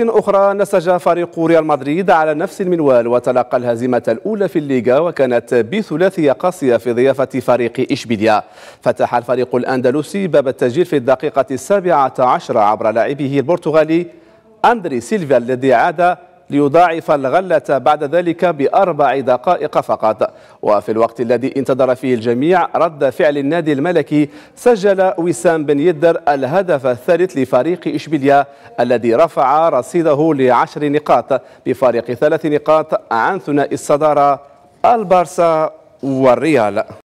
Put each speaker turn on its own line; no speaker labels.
أخرى نسج فريق ريال مدريد على نفس المنوال وتلقى الهزيمة الأولى في الليغا وكانت بثلاثية قاسية في ضيافة فريق إشبيليا فتح الفريق الأندلسي باب التسجيل في الدقيقة السابعة عشر عبر لاعبه البرتغالي أندري سيلفا الذي عاد ليضاعف الغلة بعد ذلك بأربع دقائق فقط وفي الوقت الذي انتظر فيه الجميع رد فعل النادي الملكي سجل وسام بن يدر الهدف الثالث لفريق إشبيليا الذي رفع رصيده لعشر نقاط بفارق ثلاث نقاط عن ثنائي الصدارة البارسا والريال